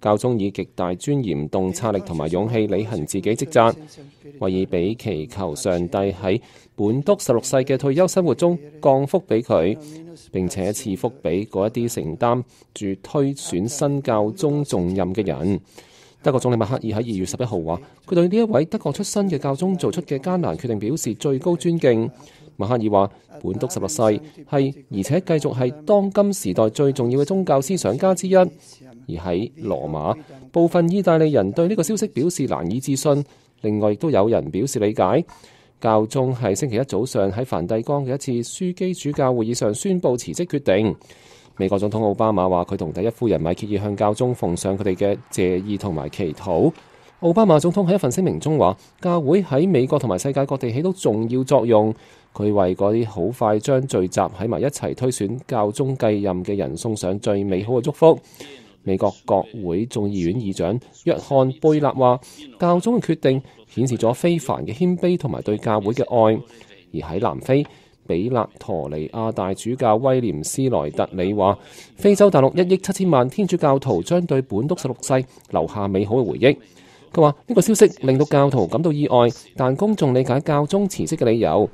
教宗以极大尊嚴、洞察力同埋勇氣履行自己職責，為以俾祈求上帝喺本督十六世嘅退休生活中降福俾佢，並且赐福俾嗰一啲承擔住推選新教宗重任嘅人。德國總理默克爾喺二月十一號話：，佢對呢一位德國出身嘅教宗做出嘅艱難決定表示最高尊敬。默克爾話：，本督十六世係而且繼續係當今時代最重要嘅宗教思想家之一。而喺罗马，部分意大利人对呢个消息表示难以置信。另外，亦都有人表示理解。教宗喺星期一早上喺梵蒂冈嘅一次枢机主教会议上宣布辞职决定。美国总统奥巴马话佢同第一夫人米歇尔向教宗奉上佢哋嘅谢意同埋祈祷。奥巴马总统喺一份声明中话，教会喺美国同埋世界各地起到重要作用。佢为嗰啲好快将聚集喺埋一齐推选教宗继任嘅人送上最美好嘅祝福。美国国会众议院议长约翰贝纳话：教宗嘅决定显示咗非凡嘅谦卑，同埋对教会嘅爱。而喺南非，比勒陀尼亚大主教威廉斯莱特里话：非洲大陆一亿七千万天主教徒将对本督十六世留下美好嘅回忆。佢话呢个消息令到教徒感到意外，但公众理解教宗辞职嘅理由。